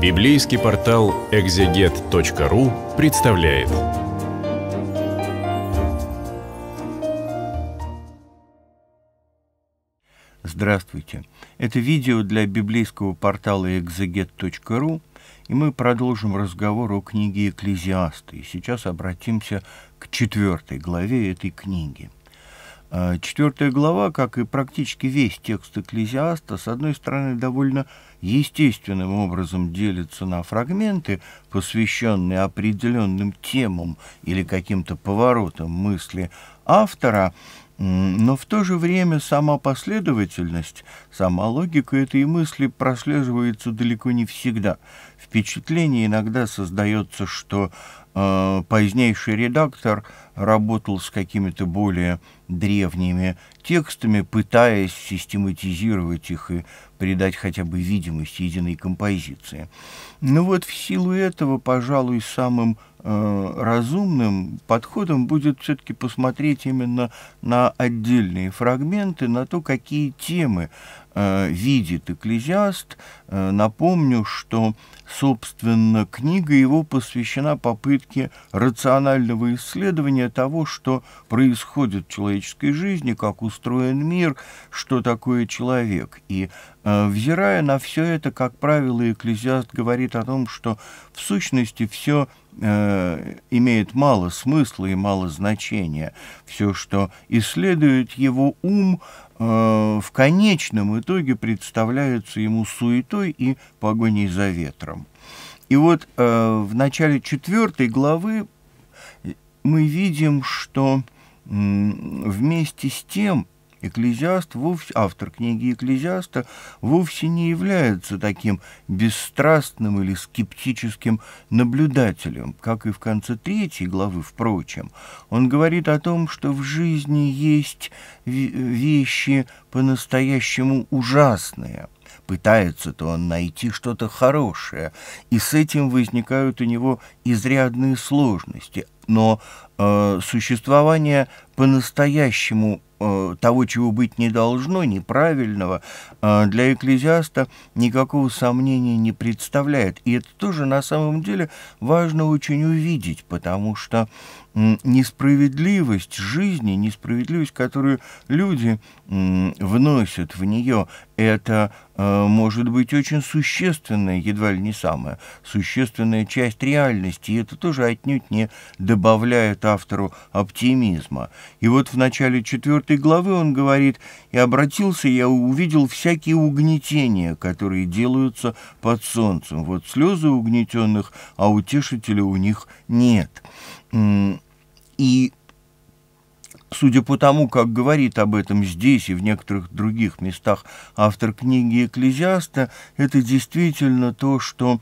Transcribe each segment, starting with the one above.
Библейский портал экзегет.ру представляет. Здравствуйте! Это видео для библейского портала экзегет.ру, и мы продолжим разговор о книге «Экклезиасты». И сейчас обратимся к четвертой главе этой книги – Э, Четвертая глава, как и практически весь текст Экклезиаста, с одной стороны, довольно естественным образом делится на фрагменты, посвященные определенным темам или каким-то поворотам мысли автора, но в то же время сама последовательность, сама логика этой мысли прослеживается далеко не всегда. Впечатление иногда создается, что Э, позднейший редактор работал с какими-то более древними текстами, пытаясь систематизировать их и придать хотя бы видимость единой композиции. Ну вот в силу этого, пожалуй, самым э, разумным подходом будет все-таки посмотреть именно на отдельные фрагменты, на то, какие темы Э, видит экклезиаст. Э, напомню, что, собственно, книга его посвящена попытке рационального исследования того, что происходит в человеческой жизни, как устроен мир, что такое человек. И, э, взирая на все это, как правило, экклезиаст говорит о том, что в сущности все – Э, имеет мало смысла и мало значения. Все, что исследует его ум, э, в конечном итоге представляется ему суетой и погоней за ветром. И вот э, в начале четвертой главы мы видим, что вместе с тем Экклезиаст вовсе, автор книги «Экклезиаста» вовсе не является таким бесстрастным или скептическим наблюдателем, как и в конце третьей главы, впрочем. Он говорит о том, что в жизни есть вещи по-настоящему ужасные – Пытается-то он найти что-то хорошее, и с этим возникают у него изрядные сложности но э, существование по-настоящему э, того, чего быть не должно, неправильного, э, для экклезиаста никакого сомнения не представляет. И это тоже на самом деле важно очень увидеть, потому что э, несправедливость жизни, несправедливость, которую люди э, вносят в нее, это э, может быть очень существенная, едва ли не самая существенная часть реальности. И это тоже отнюдь не добавляет автору оптимизма. И вот в начале четвертой главы он говорит «И обратился я, увидел всякие угнетения, которые делаются под солнцем. Вот слезы угнетенных, а утешителя у них нет». И Судя по тому, как говорит об этом здесь и в некоторых других местах автор книги «Экклезиаста», это действительно то, что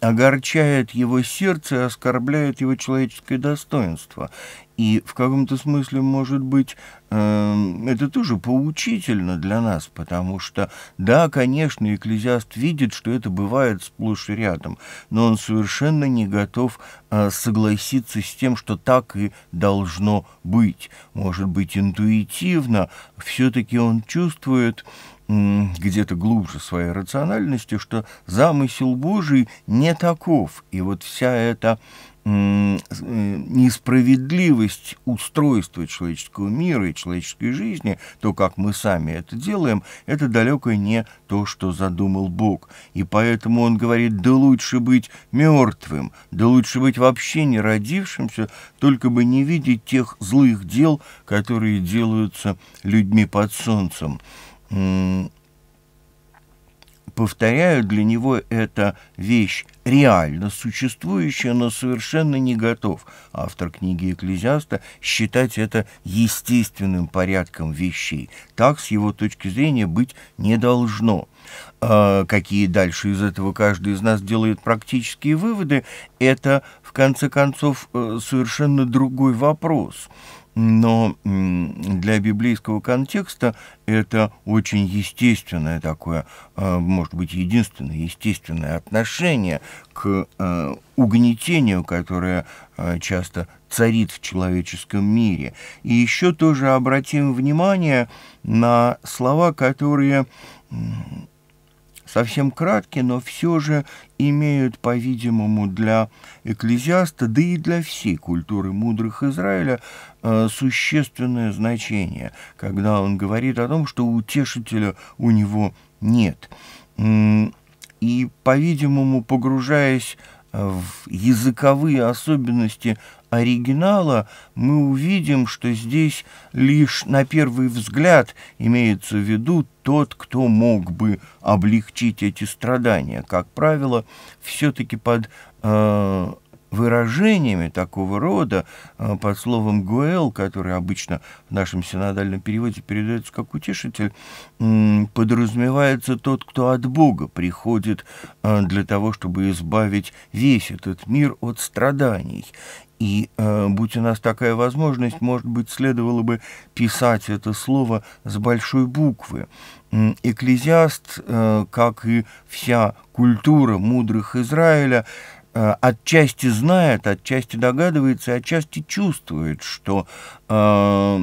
огорчает его сердце, оскорбляет его человеческое достоинство. И в каком-то смысле, может быть, эм, это тоже поучительно для нас, потому что, да, конечно, экклезиаст видит, что это бывает сплошь и рядом, но он совершенно не готов э, согласиться с тем, что так и должно быть. Может быть, интуитивно все-таки он чувствует где-то глубже своей рациональности, что замысел Божий не таков. И вот вся эта э, несправедливость устройства человеческого мира и человеческой жизни, то, как мы сами это делаем, это далеко не то, что задумал Бог. И поэтому он говорит, да лучше быть мертвым, да лучше быть вообще не родившимся, только бы не видеть тех злых дел, которые делаются людьми под солнцем повторяю, для него это вещь реально существующая, но совершенно не готов. Автор книги «Экклезиаста» считать это естественным порядком вещей. Так, с его точки зрения, быть не должно. А какие дальше из этого каждый из нас делает практические выводы, это, в конце концов, э, совершенно другой вопрос но для библейского контекста это очень естественное такое, э, может быть, единственное естественное отношение к э, угнетению, которое э, часто царит в человеческом мире. И еще тоже обратим внимание на слова, которые совсем краткие, но все же имеют, по-видимому, для экклезиаста, да и для всей культуры мудрых Израиля Э, существенное значение, когда он говорит о том, что утешителя у него нет. И, по-видимому, погружаясь э, в языковые особенности оригинала, мы увидим, что здесь лишь на первый взгляд имеется в виду тот, кто мог бы облегчить эти страдания. Как правило, все-таки под э, выражениями такого рода, э, под словом «гуэл», которое обычно в нашем синодальном переводе передается как «утешитель», подразумевается тот, кто от Бога приходит э, для того, чтобы избавить весь этот мир от страданий. И э, будь у нас такая возможность, может быть, следовало бы писать это слово с большой буквы. Экклезиаст, как и вся культура мудрых Израиля, Э, отчасти знает, отчасти догадывается, отчасти чувствует, что э,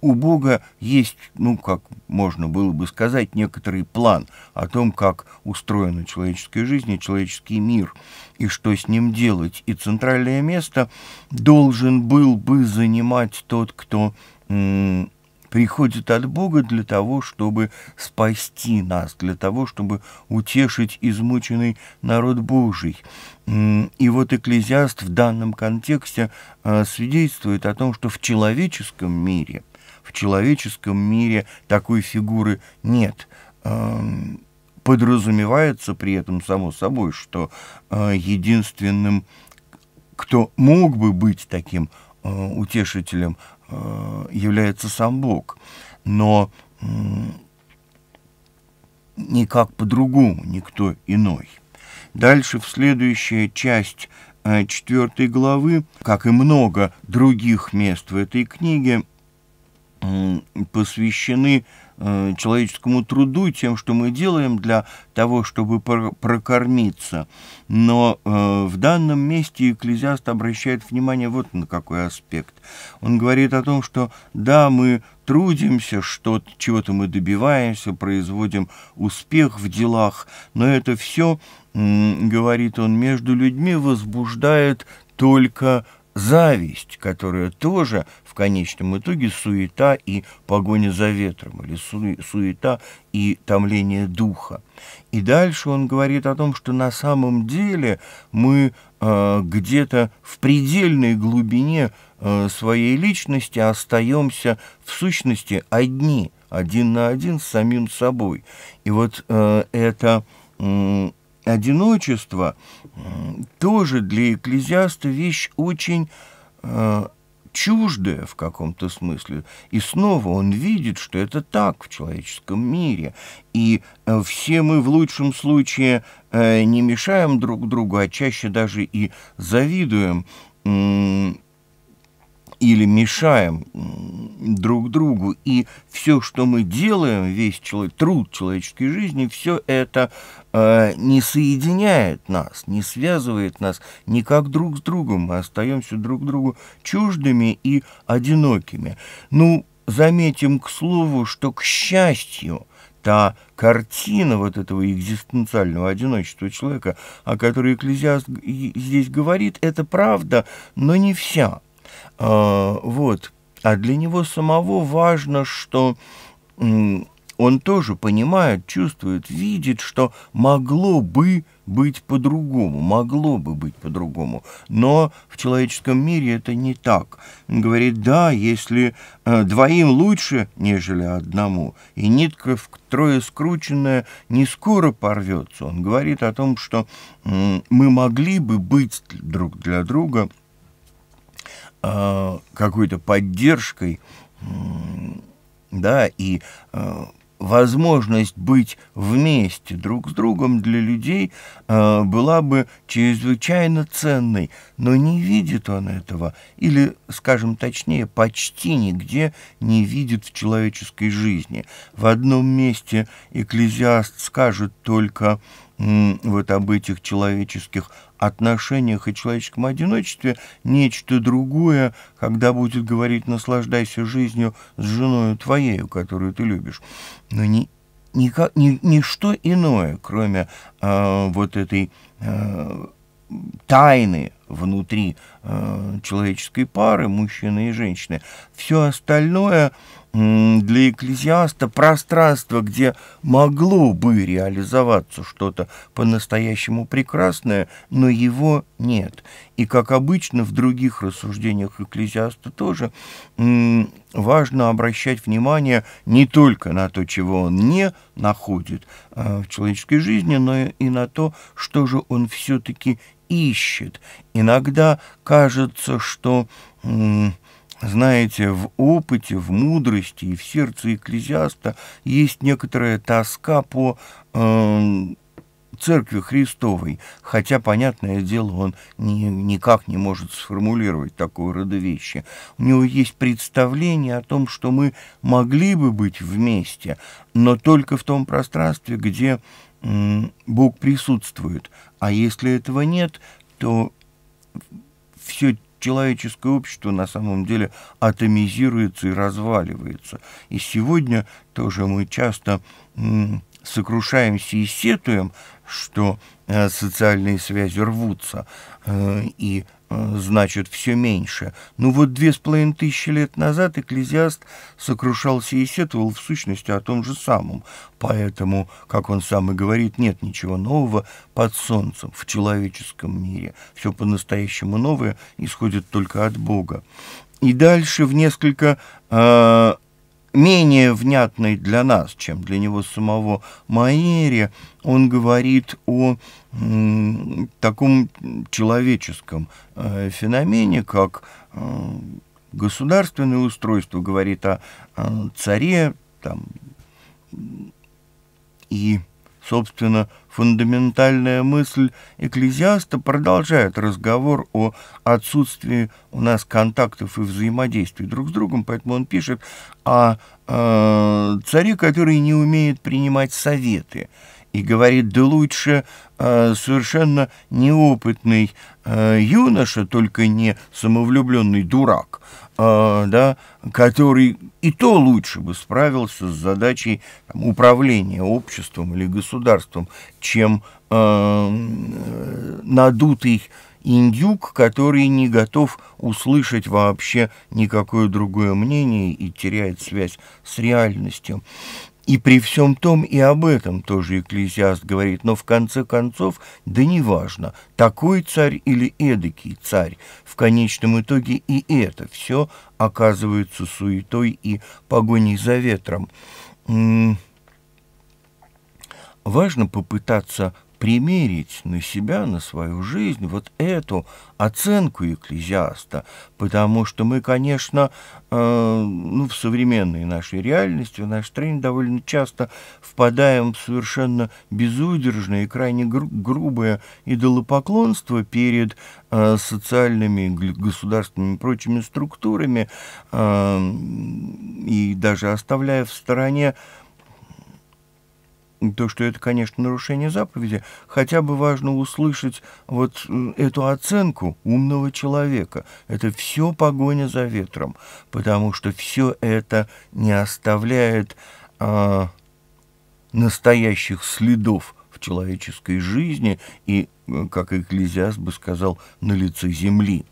у Бога есть, ну, как можно было бы сказать, некоторый план о том, как устроена человеческая жизнь и человеческий мир, и что с ним делать. И центральное место должен был бы занимать тот, кто... Э, приходит от Бога для того, чтобы спасти нас, для того, чтобы утешить измученный народ Божий. И вот экклезиаст в данном контексте э, свидетельствует о том, что в человеческом мире, в человеческом мире такой фигуры нет эм, подразумевается при этом само собой, что э, единственным, кто мог бы быть таким э, утешителем, Э, является сам Бог. Но никак по-другому никто иной. Дальше в следующая часть э, четвертой главы, как и много других мест в этой книге, посвящены Э, человеческому труду тем, что мы делаем для того, чтобы прокормиться. Но э, в данном месте экклезиаст обращает внимание вот на какой аспект. Он говорит о том, что да, мы трудимся, что чего-то мы добиваемся, производим успех в делах, но это все, говорит он, между людьми возбуждает только зависть, которая тоже в конечном итоге суета и погоня за ветром, или су суета и томление духа. И дальше он говорит о том, что на самом деле мы э, где-то в предельной глубине э, своей личности остаемся в сущности одни, один на один с самим собой. И вот э, это Одиночество тоже для экклезиаста вещь очень э, чуждая в каком-то смысле. И снова он видит, что это так в человеческом мире. И э, все мы в лучшем случае э, не мешаем друг другу, а чаще даже и завидуем или мешаем друг другу. И все, что мы делаем, весь человек, труд человеческой жизни, все это э, не соединяет нас, не связывает нас никак друг с другом. Мы остаемся друг другу чуждыми и одинокими. Ну, заметим к слову, что, к счастью, та картина вот этого экзистенциального одиночества человека, о которой Экклезиаст э, здесь говорит, это правда, но не вся. А, вот. А для него самого важно, что он тоже понимает, чувствует, видит, что могло бы быть по-другому, могло бы быть по-другому, но в человеческом мире это не так. Он говорит, да, если э, двоим лучше, нежели одному, и нитка втрое скрученная не скоро порвется. Он говорит о том, что мы могли бы быть друг для друга – Э, какой-то поддержкой, да, и э, возможность быть вместе друг с другом для людей э, была бы чрезвычайно ценной, но не видит он этого, или, скажем точнее, почти нигде не видит в человеческой жизни. В одном месте экклезиаст скажет только вот об этих человеческих отношениях и человеческом одиночестве нечто другое, когда будет говорить «наслаждайся жизнью с женой твоею, которую ты любишь». Но не никак, не ничто иное, кроме э, вот этой э, тайны внутри э, человеческой пары, мужчины и женщины. Все остальное для экклезиаста пространство, где могло бы реализоваться что-то по-настоящему прекрасное, но его нет. И, как обычно, в других рассуждениях экклезиаста тоже важно обращать внимание не только на то, чего он не находит э, в человеческой жизни, но и на то, что же он все-таки ищет. Иногда кажется, что, знаете, в опыте, в мудрости и в сердце экклезиаста есть некоторая тоска по эм, Церкви Христовой, хотя, понятное дело, он ни, никак не может сформулировать такого рода вещи. У него есть представление о том, что мы могли бы быть вместе, но только в том пространстве, где Бог присутствует, а если этого нет, то все человеческое общество на самом деле атомизируется и разваливается. И сегодня тоже мы часто сокрушаемся и сетуем, что э, социальные связи рвутся, э, и Э, значит, все меньше. Ну вот две с половиной тысячи лет назад экклезиаст сокрушался и сетовал в сущности о том же самом. Поэтому, как он сам и говорит, нет ничего нового под солнцем в человеческом мире. Все по-настоящему новое исходит только от Бога. И дальше в несколько э, менее внятной для нас, чем для него самого манере, он говорит о таком человеческом э, феномене, как э, государственное устройство, говорит о э, царе там, и Собственно, фундаментальная мысль экклезиаста продолжает разговор о отсутствии у нас контактов и взаимодействий друг с другом, поэтому он пишет о э, царе, который не умеет принимать советы. И говорит, да лучше э, совершенно неопытный э, юноша, только не самовлюбленный дурак, а, да, который и то лучше бы справился с задачей там, управления обществом или государством, чем э, надутый индюк, который не готов услышать вообще никакое другое мнение и теряет связь с реальностью. И при всем том и об этом тоже экклесиаст говорит, но в конце концов, да неважно, такой царь или эдакий царь, в конечном итоге и это все оказывается суетой и погоней за ветром. Важно попытаться примерить на себя, на свою жизнь вот эту оценку экклезиаста, потому что мы, конечно, э, ну, в современной нашей реальности, в нашей стране довольно часто впадаем в совершенно безудержное и крайне гру грубое идолопоклонство перед э, социальными, государственными и прочими структурами, э, и даже оставляя в стороне то, что это, конечно, нарушение заповеди, хотя бы важно услышать вот э, эту оценку умного человека. Это все погоня за ветром, потому что все это не оставляет а, настоящих следов в человеческой жизни и, э, как Экклезиаст бы сказал, на лице земли.